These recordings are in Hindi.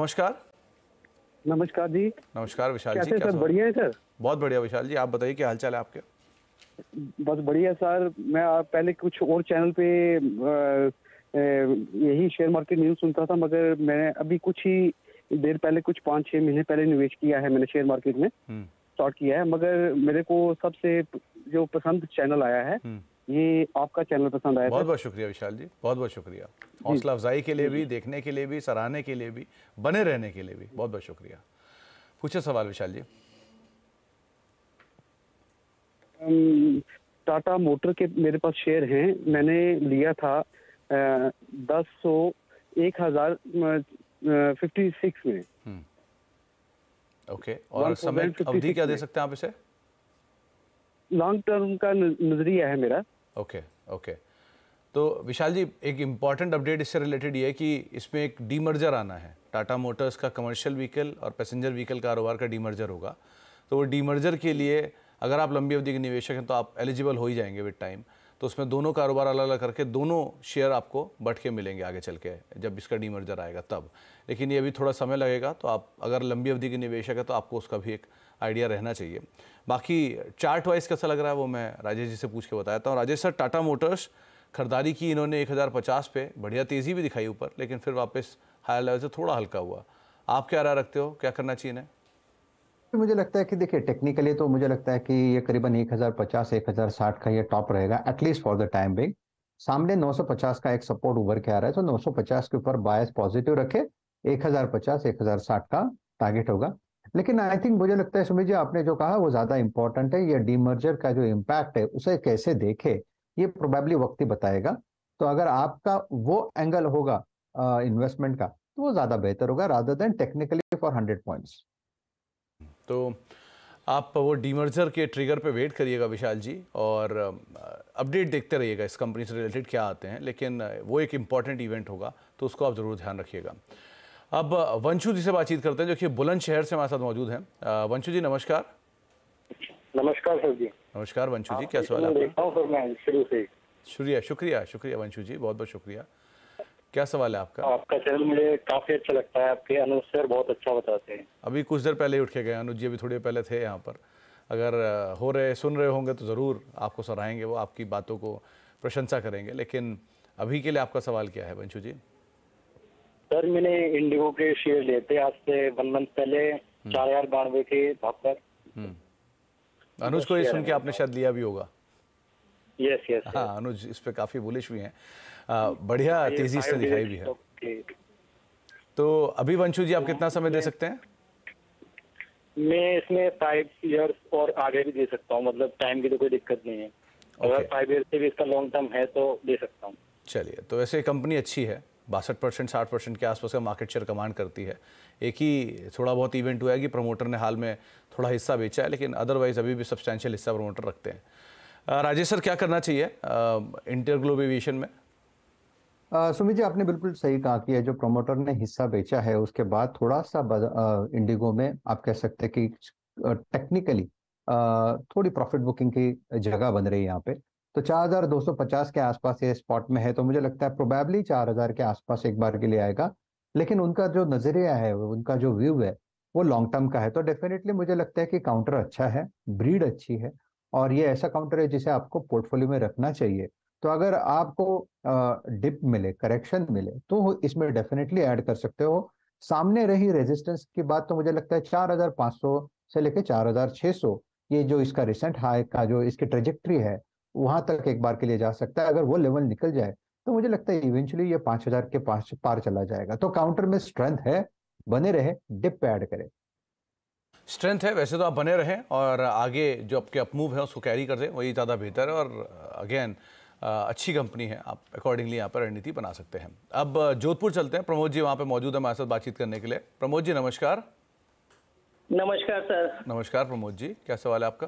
नमस्कार नमस्कार जी नमस्कार विशाल जी क्या सर बढ़िया है सर बहुत बढ़िया विशाल जी आप बताइए क्या हालचाल है आपके बस बढ़िया सर मैं पहले कुछ और चैनल पे यही शेयर मार्केट न्यूज सुनता था मगर मैंने अभी कुछ ही देर पहले कुछ पाँच छह महीने पहले निवेश किया है मैंने शेयर मार्केट में हम्म। स्टार्ट किया है मगर मेरे को सबसे जो पसंद चैनल आया है हम्म। ये आपका चैनल पसंद आया बहुत बहुत शुक्रिया विशाल जी बहुत बहुत शुक्रिया हौसला अफजाई के लिए भी देखने के लिए भी सराहने के लिए भी बने रहने के लिए भी बहुत बहुत शुक्रिया पूछे सवाल विशाल जी टाटा मोटर के मेरे पास शेयर हैं मैंने लिया था दस सौ एक हजार फिफ्टी सिक्स में हम्म। ओके और समय अवधि क्या दे सकते हैं आप इसे लॉन्ग टर्म का नजरिया है मेरा ओके ओके तो विशाल जी एक इम्पॉर्टेंट अपडेट इससे रिलेटेड ये है कि इसमें एक डीमर्जर आना है टाटा मोटर्स का कमर्शियल व्हीकल और पैसेंजर व्हीकल कारोबार का डीमर्जर होगा तो वो डीमर्जर के लिए अगर आप लंबी अवधि के निवेशक हैं तो आप एलिजिबल हो ही जाएंगे विद टाइम तो उसमें दोनों कारोबार अलग अलग करके दोनों शेयर आपको बट के मिलेंगे आगे चल के जब इसका डीमर्जर आएगा तब लेकिन ये अभी थोड़ा समय लगेगा तो आप अगर लंबी अवधि के निवेशक है तो आपको उसका भी एक आइडिया रहना चाहिए बाकी चार्ट वाइज कैसा लग रहा है वो मैं राजेश जी से पूछ के बताया था राजेश सर टाटा मोटर्स खरीदारी की इन्होंने एक पे बढ़िया तेज़ी भी दिखाई ऊपर लेकिन फिर वापस हायर लेवल से थोड़ा हल्का हुआ आप क्या राय रखते हो क्या करना चाहिए इन्हें तो मुझे लगता है कि देखिए टेक्निकली तो मुझे लगता है कि ये करीबन एक हजार पचास एक हजार साठ का ये टॉप रहेगा at least for the time being सामने 950 का एक सपोर्ट उभर के आ रहा है तो 950 के ऊपर बायस पॉजिटिव रखे 1050 1060 का टारगेट होगा लेकिन आई थिंक मुझे लगता है सुमित जी आपने जो कहा वो ज्यादा इंपॉर्टेंट है ये डीमर्जर का जो इम्पैक्ट है उसे कैसे देखे ये प्रोबेबली वक्त ही बताएगा तो अगर आपका वो एंगल होगा इन्वेस्टमेंट का तो वो ज्यादा बेहतर होगा rather than technically for hundred points तो आप वो डीमर्जर के ट्रिगर पे वेट करिएगा विशाल जी और अपडेट देखते रहिएगा इस कंपनी से रिलेटेड क्या आते हैं लेकिन वो एक इम्पॉर्टेंट इवेंट होगा तो उसको आप ज़रूर ध्यान रखिएगा अब वंशु जी से बातचीत करते हैं जो कि बुलंदशहर से हमारे साथ मौजूद हैं वंशु जी नमस्कार नमस्कार सर जी नमस्कार वंशु जी क्या सवाल है शुक्रिया शुक्रिया शुक्रिया वंशु जी बहुत बहुत शुक्रिया क्या सवाल है आपका आपका चैनल मुझे काफ़ी अच्छा लगता है आपके अनुज सर बहुत अच्छा बताते हैं अभी कुछ देर पहले उठ के गए अनुज जी अभी थोड़ी पहले थे यहाँ पर अगर हो रहे सुन रहे होंगे तो ज़रूर आपको सराहेंगे वो आपकी बातों को प्रशंसा करेंगे लेकिन अभी के लिए आपका सवाल क्या है बंशु जी सर मैंने इंडिगो के शेयर लिए थे आज से वन मंथ पहले हम्म। चार हजार बानवे के भाव पर हम्म। अनुज को ये सुन के आपने शायद लिया भी होगा यस यस हाँ अनुज इस पे काफ़ी बुलिश भी हैं बढ़िया तेजी से दिखाई भी है तो अभी वंशु जी आप कितना समय दे सकते हैं मैं इसमें फाइव इयर्स और आगे भी दे सकता हूँ मतलब टाइम की तो कोई दिक्कत नहीं है अगर फाइव इयर्स से भी इसका लॉन्ग टर्म है तो दे सकता हूँ चलिए तो वैसे कंपनी अच्छी है बासठ परसेंट साठ परसेंट के आसपास का मार्केट शेयर कमांड करती है एक ही थोड़ा बहुत इवेंट हुआ है कि प्रमोटर ने हाल में थोड़ा हिस्सा बेचा है लेकिन अदरवाइज अभी भी सब्सटैंशियल हिस्सा प्रमोटर रखते हैं राजेश सर क्या करना चाहिए इंटरग्लोब एविएशन में सुमित जी आपने बिल्कुल सही कहा कि जो प्रमोटर ने हिस्सा बेचा है उसके बाद थोड़ा सा इंडिगो में आप कह सकते हैं कि टेक्निकली थोड़ी प्रॉफिट बुकिंग की जगह बन रही है यहाँ पे तो 4,250 के आसपास ये स्पॉट में है तो मुझे लगता है प्रोबेबली 4,000 के आसपास एक बार के लिए आएगा लेकिन उनका जो नजरिया है उनका जो व्यू है वो लॉन्ग टर्म का है तो डेफिनेटली मुझे लगता है कि काउंटर अच्छा है ब्रीड अच्छी है और ये ऐसा काउंटर है जिसे आपको पोर्टफोलियो में रखना चाहिए तो अगर आपको डिप मिले करेक्शन मिले तो इसमें डेफिनेटली ऐड कर सकते हो सामने रही रेजिस्टेंस की बात तो मुझे लगता है 4,500 से लेके 4,600 ये जो इसका रिसेंट हाई का जो इसकी ट्रेजेक्ट्री है वहां तक एक बार के लिए जा सकता है अगर वो लेवल निकल जाए तो मुझे लगता है इवेंचुअली ये हजार के पास पार चला जाएगा तो काउंटर में स्ट्रेंथ है बने रहे डिप पे ऐड करें स्ट्रेंथ है वैसे तो आप बने रहें और आगे जो आपके अपमूव है उसको कैरी कर दें वही ज़्यादा बेहतर है और अगेन अच्छी कंपनी है आप अकॉर्डिंगली यहाँ पर रणनीति बना सकते हैं अब जोधपुर चलते हैं प्रमोद जी वहाँ पे मौजूद है हमारे साथ बातचीत करने के लिए प्रमोद जी नमस्कार नमस्कार सर नमस्कार प्रमोद जी क्या सवाल है आपका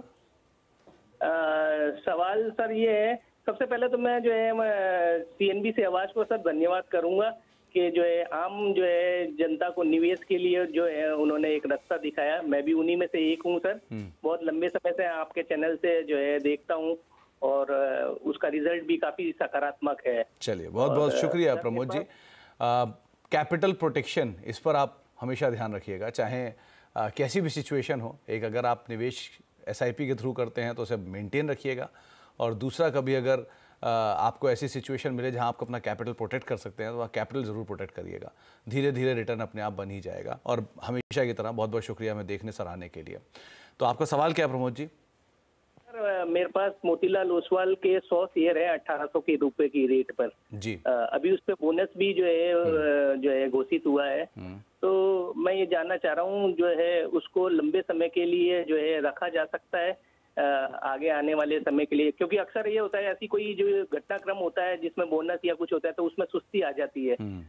आ, सवाल सर ये है सबसे पहले तो मैं जो है सी सीएनबी से आवाज को सर धन्यवाद करूंगा कि जो है आम जो है जनता को निवेश के लिए जो है उन्होंने एक रास्ता दिखाया मैं भी उन्हीं में से एक हूं सर हम्म। बहुत लंबे समय से आपके चैनल से जो है देखता हूं और उसका रिजल्ट भी काफ़ी सकारात्मक है चलिए बहुत बहुत शुक्रिया प्रमोद जी कैपिटल प्रोटेक्शन इस पर आप हमेशा ध्यान रखिएगा चाहे आ, कैसी भी सिचुएशन हो एक अगर आप निवेश एस के थ्रू करते हैं तो उसे मेंटेन रखिएगा और दूसरा कभी अगर आ, आपको ऐसी सिचुएशन मिले जहां आप अपना कैपिटल प्रोटेक्ट कर सकते हैं तो आप कैपिटल ज़रूर प्रोटेक्ट करिएगा धीरे धीरे रिटर्न अपने आप बन ही जाएगा और हमेशा की तरह बहुत बहुत शुक्रिया हमें देखने सराहने के लिए तो आपका सवाल क्या प्रमोद जी मेरे पास मोतीलाल ओसवाल के सौ शेयर है अठारह सौ के रुपए की रेट पर जी आ, अभी उस पर बोनस भी जो है हम्म। जो है घोषित हुआ है हम्म। तो मैं ये जानना चाह रहा हूँ जो है उसको लंबे समय के लिए जो है रखा जा सकता है आगे आने वाले समय के लिए क्योंकि अक्सर ये होता है ऐसी कोई जो घटनाक्रम होता है जिसमें बोनस या कुछ होता है तो उसमें सुस्ती आ जाती है हम्म।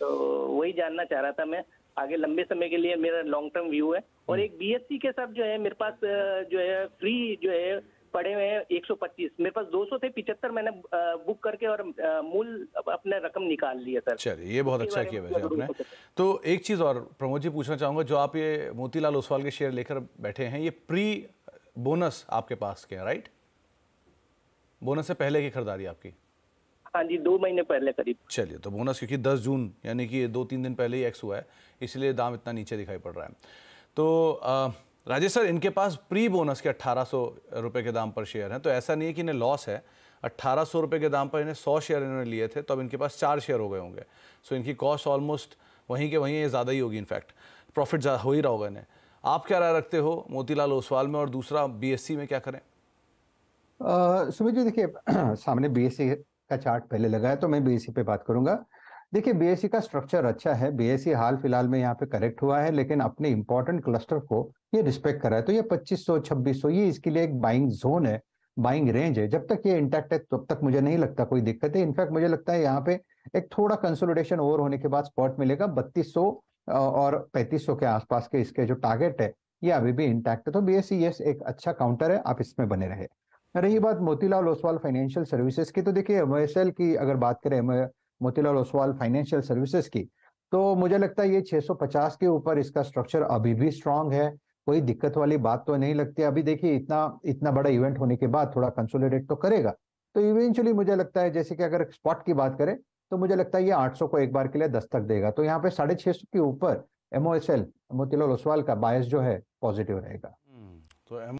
तो वही जानना चाह रहा था मैं आगे लंबे समय के लिए मेरा लॉन्ग टर्म व्यू है हम्म। और एक बीएससी के साथ जो है मेरे पास जो है फ्री जो है पड़े हुए हैं 125 मेरे पास 200 थे पिछहत्तर मैंने बुक करके और मूल अपने रकम निकाल लिया सर चलिए ये बहुत अच्छा किया वैसे आपने तो एक चीज़ और प्रमोद जी पूछना चाहूंगा जो आप ये मोतीलाल ओसवाल के शेयर लेकर बैठे हैं ये प्री बोनस आपके पास के राइट बोनस से पहले की खरीदारी आपकी हाँ जी दो महीने पहले करीब चलिए तो बोनस क्योंकि दस जून यानी कि दो तीन दिन पहले ही एक्स हुआ है इसलिए दाम इतना नीचे दिखाई पड़ रहा है तो आ, राजेश सर इनके पास प्री बोनस के अट्ठारह सौ रुपये के दाम पर शेयर हैं तो ऐसा नहीं है कि इन्हें लॉस है अट्ठारह सौ रुपये के दाम पर इन्हें सौ शेयर इन्होंने लिए थे तो अब इनके पास चार शेयर हो गए होंगे सो इनकी कॉस्ट ऑलमोस्ट वहीं के वहीं ज़्यादा ही होगी इनफैक्ट प्रॉफिट हो ही रहा होगा इन्हें आप क्या राय रखते हो मोतीलाल ओसवाल में और दूसरा बीएससी में क्या करें सुमित जी देखिए सामने बीएससी का चार्ट पहले लगाया तो मैं बीएससी पे बात करूंगा देखिए बीएससी का स्ट्रक्चर अच्छा है बीएससी हाल फिलहाल में यहाँ पे करेक्ट हुआ है लेकिन अपने इंपॉर्टेंट क्लस्टर को ये रिस्पेक्ट रहा है तो ये 2500 2600 ये इसके लिए एक बाइंग जोन है बाइंग रेंज है जब तक ये इंटैक्ट है तब तक मुझे नहीं लगता कोई दिक्कत है इनफैक्ट मुझे लगता है यहाँ पे एक थोड़ा कंसोलिडेशन ओवर होने के बाद स्पॉट मिलेगा बत्तीस और पैंतीस के आसपास के इसके जो टारगेट है ये अभी भी इंटैक्ट है तो बी एस एक अच्छा काउंटर है आप इसमें बने रहे रही बात मोतीलाल ओसवाल फाइनेंशियल सर्विसेज की तो देखिए एम की अगर बात करें मोतीलाल ओसवाल फाइनेंशियल सर्विसेज की तो मुझे लगता है ये 650 के ऊपर इसका स्ट्रक्चर अभी भी स्ट्रांग है कोई दिक्कत वाली बात तो नहीं लगती अभी देखिए इतना इतना बड़ा इवेंट होने के बाद थोड़ा कंसोलिडेट तो करेगा तो इवेंचुअली मुझे लगता है जैसे कि अगर स्पॉट की बात करें तो मुझे लगता है ये 800 को एक बार के लिए दस्तक देगा तो यहाँ पे साढ़े छह के ऊपर एमओ एमओएसएल मोतीलाल ओसवाल का बायस जो है पॉजिटिव रहेगा हम्म, तो एम